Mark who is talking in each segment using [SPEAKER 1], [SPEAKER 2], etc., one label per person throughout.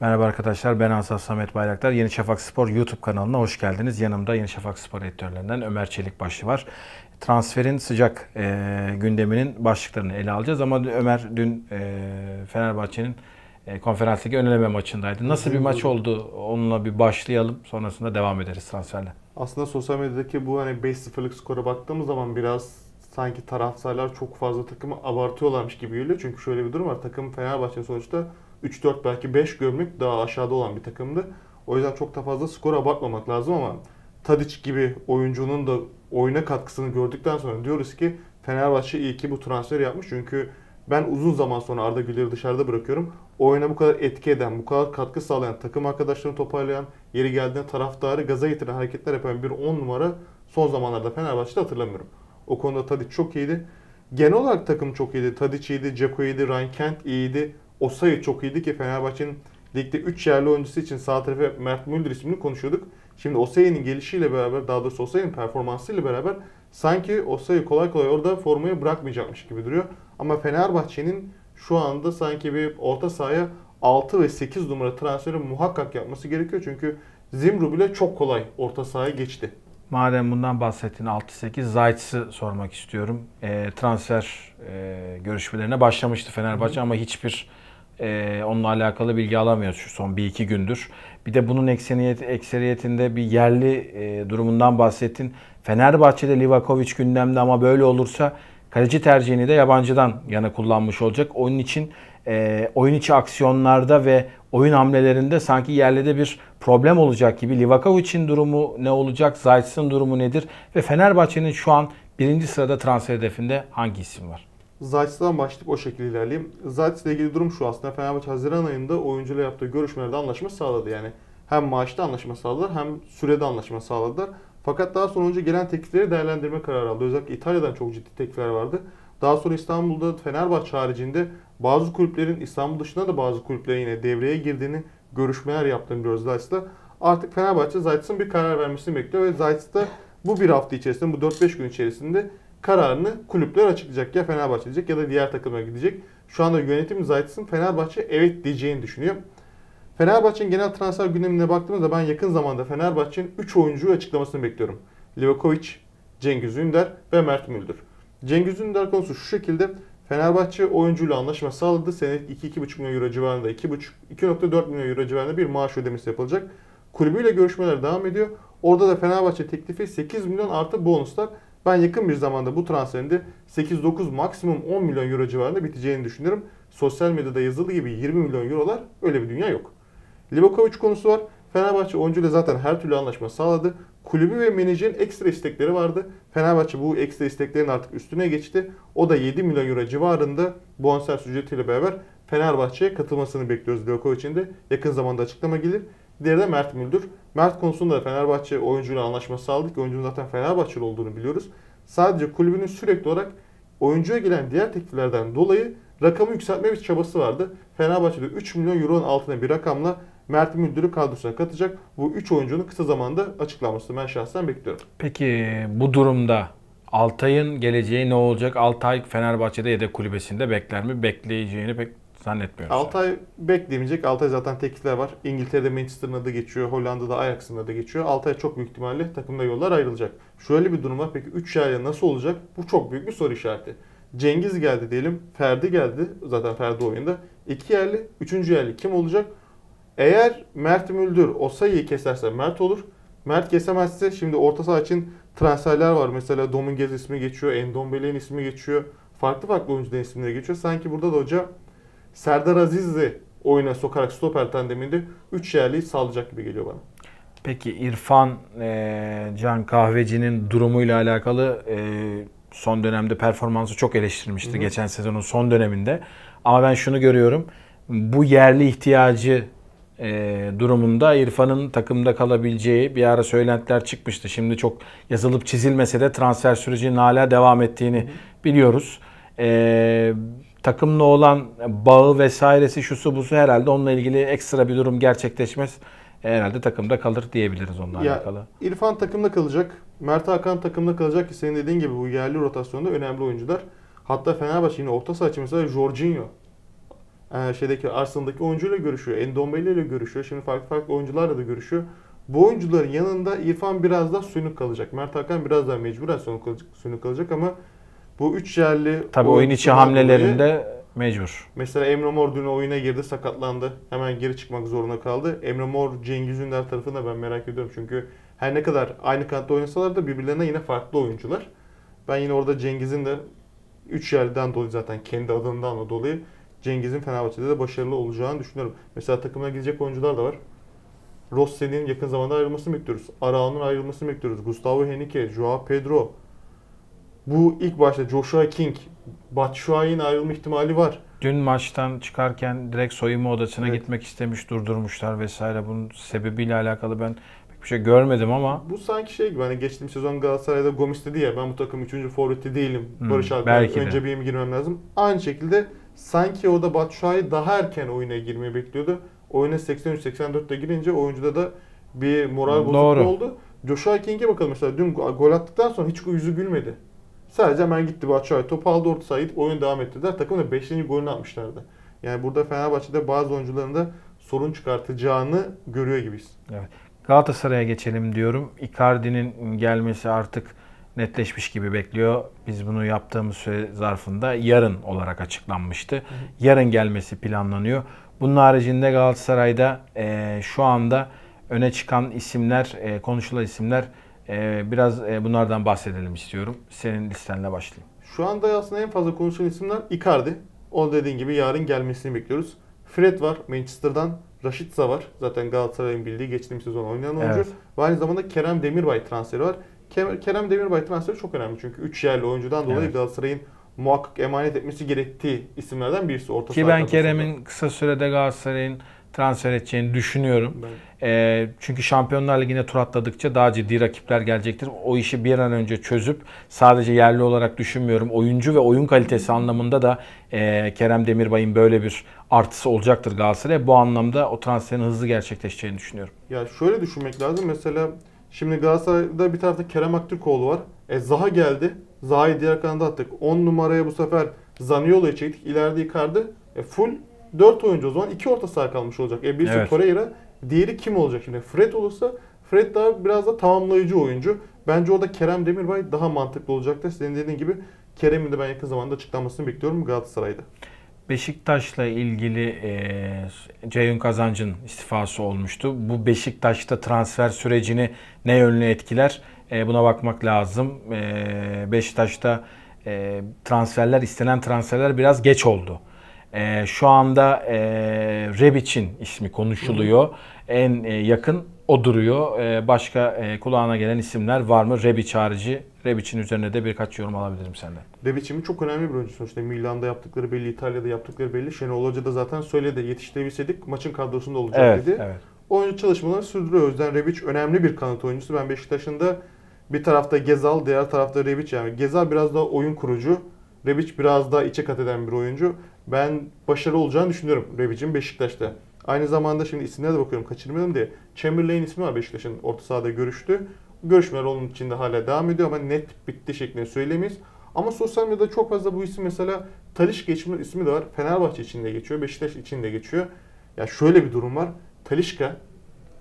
[SPEAKER 1] Merhaba arkadaşlar ben Ansaf Samet Bayraktar. Yeni Şafak Spor YouTube kanalına hoş geldiniz. Yanımda Yeni Şafak Spor editörlerinden Ömer Çelikbaşı var. Transferin sıcak e, gündeminin başlıklarını ele alacağız ama Ömer dün e, Fenerbahçe'nin e, konferanstaki önleme maçındaydı. Nasıl bir maç oldu onunla bir başlayalım sonrasında devam ederiz transferle.
[SPEAKER 2] Aslında sosyal medyadaki bu hani 5-0'lık skora baktığımız zaman biraz sanki taraftarlar çok fazla takımı abartıyorlarmış gibi geliyor. Çünkü şöyle bir durum var. Takım Fenerbahçe sonuçta 3-4 belki 5 gömlük daha aşağıda olan bir takımdı. O yüzden çok da fazla skora bakmamak lazım ama Tadic gibi oyuncunun da oyuna katkısını gördükten sonra diyoruz ki Fenerbahçe iyi ki bu transferi yapmış. Çünkü ben uzun zaman sonra Arda Güler'i dışarıda bırakıyorum. Oyuna bu kadar etki eden, bu kadar katkı sağlayan, takım arkadaşlarını toparlayan, yeri geldiğinde taraftarı gaza getiren hareketler yapan bir 10 numara son zamanlarda Fenerbahçe'de hatırlamıyorum. O konuda Tadic çok iyiydi. Genel olarak takım çok iyiydi. Tadic iyiydi, Ceko iyiydi, Ryan Kent iyiydi. O sayı çok iyiydi ki Fenerbahçe'nin ligde 3 yerli oyuncusu için sağ tarafa Mert Müldür ismini konuşuyorduk. Şimdi Osayi'nin gelişiyle beraber daha doğrusu Osayi'nin performansıyla beraber sanki Osayi kolay kolay orada formayı bırakmayacakmış gibi duruyor. Ama Fenerbahçe'nin şu anda sanki bir orta sahaya 6 ve 8 numara transferi muhakkak yapması gerekiyor. Çünkü Zimru bile çok kolay orta sahaya geçti.
[SPEAKER 1] Madem bundan bahsettin 6-8 Zayt'sı sormak istiyorum. E, transfer e, görüşmelerine başlamıştı Fenerbahçe Hı. ama hiçbir e, onunla alakalı bilgi alamıyoruz şu son bir iki gündür. Bir de bunun ekseriyet, ekseriyetinde bir yerli e, durumundan bahsettin. Fenerbahçe'de Livakovic gündemde ama böyle olursa kaleci tercihini de yabancıdan yana kullanmış olacak. Onun için e, oyun içi aksiyonlarda ve oyun hamlelerinde sanki yerlide bir problem olacak gibi. Livakovic'in durumu ne olacak? Zayt'sın durumu nedir? Ve Fenerbahçe'nin şu an birinci sırada transfer hedefinde hangi isim var?
[SPEAKER 2] Zayt'dan başlayıp o şekilde ilerleyeyim. Zayt ile ilgili durum şu aslında Fenerbahçe Haziran ayında oyuncuyla yaptığı görüşmelerde anlaşma sağladı. Yani hem maaşta anlaşma sağladılar hem sürede anlaşma sağladılar. Fakat daha sonra önce gelen teklifleri değerlendirme kararı aldı. Özellikle İtalya'dan çok ciddi teklifler vardı. Daha sonra İstanbul'da Fenerbahçe haricinde bazı kulüplerin İstanbul dışında da bazı kulüplerin yine devreye girdiğini görüşmeler yaptığını biliyoruz Zayt'la. Artık Fenerbahçe Zayt'ın bir karar vermesini bekliyor ve Zayt da bu bir hafta içerisinde, bu 4-5 gün içerisinde kararını kulüpler açıklayacak. Ya Fenerbahçe diyecek ya da diğer takıma gidecek. Şu anda yönetim Zayt'sın Fenerbahçe evet diyeceğini düşünüyor. Fenerbahçe'nin genel transfer gündemine baktığımızda ben yakın zamanda Fenerbahçe'nin 3 oyuncuyu açıklamasını bekliyorum. Livakovic, Cengiz Ünder ve Mert Müldür. Cengiz Ünder konusu şu şekilde. Fenerbahçe oyuncuyla anlaşma sağladı. Senelik 2-2,5 milyon euro civarında 2,5 2,4 milyon euro civarında bir maaş ödemesi yapılacak. Kulübüyle görüşmeler devam ediyor. Orada da Fenerbahçe teklifi 8 milyon artı bonuslar. Ben yakın bir zamanda bu transferin de 8-9 maksimum 10 milyon euro civarında biteceğini düşünüyorum. Sosyal medyada yazılı gibi 20 milyon eurolar öyle bir dünya yok. Livakovic konusu var. Fenerbahçe oyuncuyla zaten her türlü anlaşma sağladı. Kulübü ve menajerin ekstra istekleri vardı. Fenerbahçe bu ekstra isteklerin artık üstüne geçti. O da 7 milyon euro civarında bonservis ücretiyle beraber Fenerbahçe'ye katılmasını bekliyoruz Livakovic'in de. Yakın zamanda açıklama gelir. Diğeri de Mert Müldür. Mert konusunda da Fenerbahçe oyuncuyla anlaşması aldık. Oyuncunun zaten Fenerbahçeli olduğunu biliyoruz. Sadece kulübünün sürekli olarak oyuncuya gelen diğer tekliflerden dolayı rakamı yükseltme bir çabası vardı. Fenerbahçe'de 3 milyon euronun altına bir rakamla Mert Müldür'ü kadrosuna katacak. Bu 3 oyuncunun kısa zamanda açıklanmasını ben şahsen bekliyorum.
[SPEAKER 1] Peki bu durumda Altay'ın geleceği ne olacak? Altay Fenerbahçe'de yedek kulübesinde bekler mi? Bekleyeceğini pek zannetmiyorum.
[SPEAKER 2] 6 ay beklemeyecek. 6 zaten teklifler var. İngiltere'de Manchester'ın adı geçiyor. Hollanda'da Ajax'ın adı geçiyor. Altay çok büyük ihtimalle takımda yollar ayrılacak. Şöyle bir durum var. Peki 3 ayla nasıl olacak? Bu çok büyük bir soru işareti. Cengiz geldi diyelim. Ferdi geldi. Zaten Ferdi oyunda. 2 yerli, 3. yerli kim olacak? Eğer Mert Müldür Osayi'yi keserse Mert olur. Mert kesemezse şimdi orta saha için transferler var. Mesela Dominguez ismi geçiyor, Endombele'nin ismi geçiyor. Farklı farklı oyuncuların isimleri geçiyor. Sanki burada da hoca Serdar Aziz'i oyuna sokarak stoper tandeminde 3 yerliyi sağlayacak gibi geliyor bana.
[SPEAKER 1] Peki İrfan e, Can Kahveci'nin durumuyla alakalı e, son dönemde performansı çok eleştirmişti Hı-hı. geçen sezonun son döneminde. Ama ben şunu görüyorum. Bu yerli ihtiyacı e, durumunda İrfan'ın takımda kalabileceği bir ara söylentiler çıkmıştı. Şimdi çok yazılıp çizilmese de transfer sürecinin hala devam ettiğini Hı-hı. biliyoruz. Eee takımla olan bağı vesairesi şusu busu herhalde onunla ilgili ekstra bir durum gerçekleşmez. E, herhalde takımda kalır diyebiliriz onunla ya, alakalı.
[SPEAKER 2] İrfan takımda kalacak. Mert Hakan takımda kalacak ki senin dediğin gibi bu yerli rotasyonda önemli oyuncular. Hatta Fenerbahçe yine orta saçı mesela Jorginho. Ee, şeydeki Arsenal'daki oyuncuyla görüşüyor. Endombele ile görüşüyor. Şimdi farklı farklı oyuncularla da görüşüyor. Bu oyuncuların yanında İrfan biraz daha sönük kalacak. Mert Hakan biraz daha mecburen sönük sönük kalacak ama bu üç yerli Tabii oyun içi hamlelerinde dolayı, mecbur. Mesela Emre Mor dün oyuna girdi, sakatlandı. Hemen geri çıkmak zorunda kaldı. Emre Mor, Cengiz Ünder tarafını da ben merak ediyorum. Çünkü her ne kadar aynı kanatta oynasalar da birbirlerine yine farklı oyuncular. Ben yine orada Cengiz'in de üç yerden dolayı zaten kendi adından dolayı Cengiz'in Fenerbahçe'de de başarılı olacağını düşünüyorum. Mesela takıma gidecek oyuncular da var. Rossell'in yakın zamanda ayrılmasını bekliyoruz. Arao'nun ayrılmasını bekliyoruz. Gustavo Henrique, Joao Pedro, bu ilk başta Joshua King, Batshuayi'nin ayrılma ihtimali var.
[SPEAKER 1] Dün maçtan çıkarken direkt soyunma odasına evet. gitmek istemiş, durdurmuşlar vesaire. Bunun sebebiyle alakalı ben pek bir şey görmedim ama.
[SPEAKER 2] Bu sanki şey gibi hani geçtiğim sezon Galatasaray'da Gomis dedi ya ben bu takım 3. forveti değilim. Hmm, Barış abi belki önce de. benim girmem lazım. Aynı şekilde sanki o da Batshuayi daha erken oyuna girmeyi bekliyordu. Oyuna 83-84'te girince oyuncuda da bir moral bozukluğu oldu. Joshua King'e bakalım mesela dün gol attıktan sonra hiç yüzü gülmedi. Sadece hemen gitti Batshuayi topu aldı orta sahaya oyun devam ettiler. Takım da 5. golünü atmışlardı. Yani burada Fenerbahçe'de bazı oyuncuların da sorun çıkartacağını görüyor gibiyiz. Evet.
[SPEAKER 1] Galatasaray'a geçelim diyorum. Icardi'nin gelmesi artık netleşmiş gibi bekliyor. Biz bunu yaptığımız süre zarfında yarın olarak açıklanmıştı. Yarın gelmesi planlanıyor. Bunun haricinde Galatasaray'da e, şu anda öne çıkan isimler, e, konuşulan isimler ee, biraz e, bunlardan bahsedelim istiyorum. Senin listenle başlayayım.
[SPEAKER 2] Şu anda aslında en fazla konuşulan isimler Icardi. O dediğin gibi yarın gelmesini bekliyoruz. Fred var Manchester'dan. Raşitsa var. Zaten Galatasaray'ın bildiği geçtiğimiz sezon oynayan oyuncu. Evet. Ve aynı zamanda Kerem Demirbay transferi var. Kerem Demirbay transferi çok önemli çünkü 3 yerli oyuncudan dolayı evet. Galatasaray'ın muhakkak emanet etmesi gerektiği isimlerden birisi orta Ki ben
[SPEAKER 1] Kerem'in kısa sürede Galatasaray'ın transfer edeceğini düşünüyorum. Ben... E, çünkü Şampiyonlar Ligi'ne tur atladıkça daha ciddi rakipler gelecektir. O işi bir an önce çözüp sadece yerli olarak düşünmüyorum. Oyuncu ve oyun kalitesi anlamında da e, Kerem Demirbay'ın böyle bir artısı olacaktır Galatasaray'a. Bu anlamda o transferin hızlı gerçekleşeceğini düşünüyorum.
[SPEAKER 2] Ya şöyle düşünmek lazım. Mesela şimdi Galatasaray'da bir tarafta Kerem Aktürkoğlu var. E, Zaha geldi. Zaha'yı diğer kanada attık. 10 numaraya bu sefer Zaniolo'yu çektik. İleride yıkardı. E, full 4 oyuncu o zaman 2 orta saha kalmış olacak. E birisi evet. Torreira, diğeri kim olacak şimdi? Fred olursa Fred daha biraz da tamamlayıcı oyuncu. Bence orada Kerem Demirbay daha mantıklı olacaktır. Senin dediğin gibi Kerem'in de ben yakın zamanda açıklanmasını bekliyorum Galatasaray'da.
[SPEAKER 1] Beşiktaş'la ilgili e, Ceyhun Kazancı'nın istifası olmuştu. Bu Beşiktaş'ta transfer sürecini ne yönlü etkiler? E, buna bakmak lazım. E, Beşiktaş'ta e, transferler, istenen transferler biraz geç oldu. E, şu anda e, Rebic'in ismi konuşuluyor. En e, yakın o duruyor. E, başka e, kulağına gelen isimler var mı? Rebic harici. Rebic'in üzerine de birkaç yorum alabilirim senden.
[SPEAKER 2] Rebic'in çok önemli bir oyuncu sonuçta. Milan'da yaptıkları belli, İtalya'da yaptıkları belli. Şenol Hoca da zaten söyledi. Yetiştirebilseydik maçın kadrosunda olacak evet, dedi. Evet. Oyuncu çalışmaları sürdürüyor. O yüzden Rebic önemli bir kanat oyuncusu. Ben Beşiktaş'ın da bir tarafta Gezal, diğer tarafta Rebic yani. Gezal biraz daha oyun kurucu. Rebic biraz daha içe kat eden bir oyuncu ben başarılı olacağını düşünüyorum Revic'in Beşiktaş'ta. Aynı zamanda şimdi isimlere de bakıyorum kaçırmayalım diye. Chamberlain ismi var Beşiktaş'ın orta sahada görüştü. Görüşmeler onun içinde hala devam ediyor ama net bitti şeklinde söylemeyiz. Ama sosyal medyada çok fazla bu isim mesela Talişka ismi de var. Fenerbahçe için de geçiyor, Beşiktaş için de geçiyor. Ya yani şöyle bir durum var. Talişka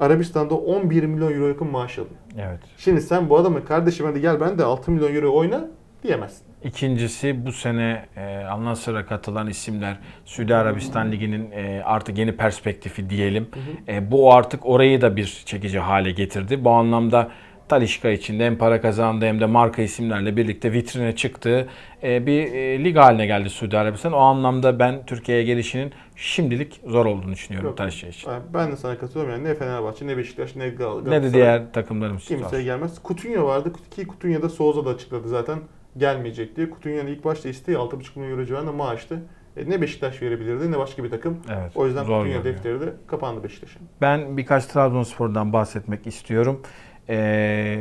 [SPEAKER 2] Arabistan'da 11 milyon euro yakın maaş alıyor. Evet. Şimdi sen bu adamı kardeşim hadi gel ben de 6 milyon euro oyna diyemezsin.
[SPEAKER 1] İkincisi bu sene e, Al katılan isimler Suudi Arabistan Ligi'nin e, artık yeni perspektifi diyelim. Hı hı. E, bu artık orayı da bir çekici hale getirdi. Bu anlamda Talişka içinde hem para kazandı hem de marka isimlerle birlikte vitrine çıktığı e, bir e, lig haline geldi Suudi Arabistan. O anlamda ben Türkiye'ye gelişinin şimdilik zor olduğunu düşünüyorum Yok, Talişka için.
[SPEAKER 2] Ben de sana katılıyorum. Yani ne Fenerbahçe ne Beşiktaş ne Galatasaray. Ne de diğer takımlarımız. Kimseye gelmez. Kutunya vardı ki Kutunya'da Souza da açıkladı zaten gelmeyecek diye. Kutunyanın ilk başta isteği 6,5 milyon euro civarında maaştı. E, ne Beşiktaş verebilirdi ne başka bir takım. Evet, o yüzden Kutunya defteri de kapandı Beşiktaş'ın.
[SPEAKER 1] Ben birkaç Trabzonspor'dan bahsetmek istiyorum. Ee,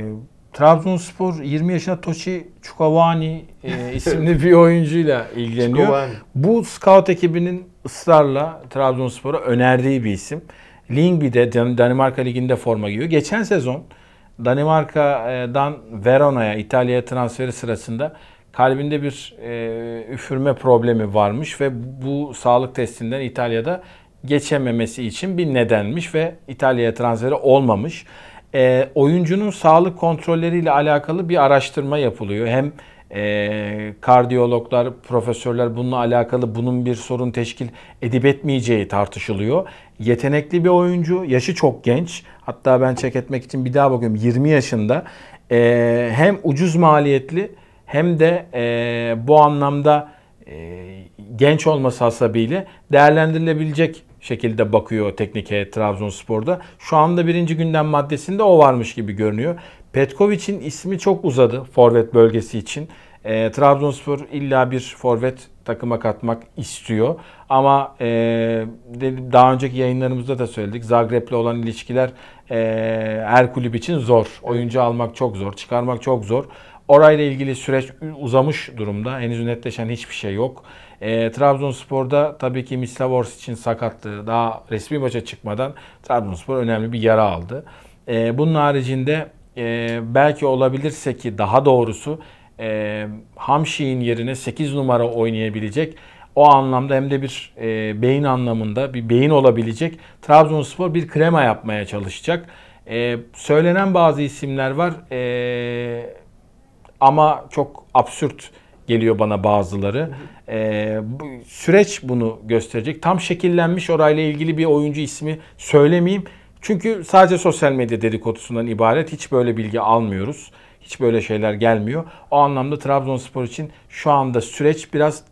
[SPEAKER 1] Trabzonspor 20 yaşında Toçi Çukavani e, isimli bir oyuncuyla ilgileniyor. Bu scout ekibinin ısrarla Trabzonspor'a önerdiği bir isim. Lingby'de Dan Danimarka Ligi'nde forma giyiyor. Geçen sezon Danimarka'dan Verona'ya, İtalya'ya transferi sırasında kalbinde bir e, üfürme problemi varmış ve bu sağlık testinden İtalya'da geçememesi için bir nedenmiş ve İtalya'ya transferi olmamış. E, oyuncunun sağlık kontrolleriyle alakalı bir araştırma yapılıyor. Hem e, kardiyologlar, profesörler bununla alakalı bunun bir sorun teşkil edip etmeyeceği tartışılıyor. Yetenekli bir oyuncu, yaşı çok genç. Hatta ben çek etmek için bir daha bakıyorum 20 yaşında. E, hem ucuz maliyetli hem de e, bu anlamda e, genç olması hasabiyle değerlendirilebilecek şekilde bakıyor teknike Trabzonspor'da. Şu anda birinci gündem maddesinde o varmış gibi görünüyor. Petkovic'in ismi çok uzadı forvet bölgesi için. E, Trabzonspor illa bir forvet takıma katmak istiyor. Ama e, daha önceki yayınlarımızda da söyledik. Zagreb'le olan ilişkiler e, her kulüp için zor. Oyuncu almak çok zor, çıkarmak çok zor. Orayla ilgili süreç uzamış durumda. Henüz netleşen hiçbir şey yok. E, Trabzonspor'da tabii ki Mislavors için sakatlığı daha resmi maça çıkmadan Trabzonspor önemli bir yara aldı. E, bunun haricinde e, belki olabilirse ki daha doğrusu e, Hamşi'nin yerine 8 numara oynayabilecek o anlamda hem de bir e, beyin anlamında bir beyin olabilecek Trabzonspor bir krema yapmaya çalışacak. E, söylenen bazı isimler var e, ama çok absürt geliyor bana bazıları. E, bu, süreç bunu gösterecek. Tam şekillenmiş orayla ilgili bir oyuncu ismi söylemeyeyim. Çünkü sadece sosyal medya dedikodusundan ibaret hiç böyle bilgi almıyoruz. Hiç böyle şeyler gelmiyor. O anlamda Trabzonspor için şu anda süreç biraz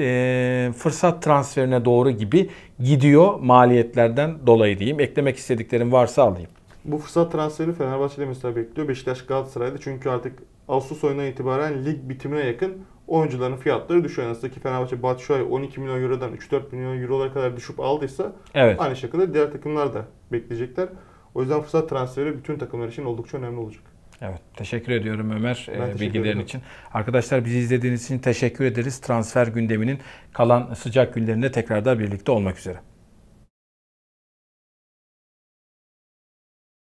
[SPEAKER 1] e, fırsat transferine doğru gibi gidiyor maliyetlerden dolayı diyeyim. Eklemek istediklerim varsa alayım.
[SPEAKER 2] Bu fırsat transferi Fenerbahçe'de mesela bekliyor. Beşiktaş Galatasaray'da çünkü artık Ağustos oyundan itibaren lig bitimine yakın oyuncuların fiyatları düşüyor. Nasıl ki Fenerbahçe Batshuayi 12 milyon eurodan 3-4 milyon eurolara kadar düşüp aldıysa evet. aynı şekilde diğer takımlar da bekleyecekler. O yüzden fırsat transferi bütün takımlar için oldukça önemli olacak.
[SPEAKER 1] Evet, teşekkür ediyorum Ömer e, teşekkür bilgilerin ederim. için. Arkadaşlar bizi izlediğiniz için teşekkür ederiz. Transfer gündeminin kalan sıcak günlerinde tekrardan birlikte olmak üzere.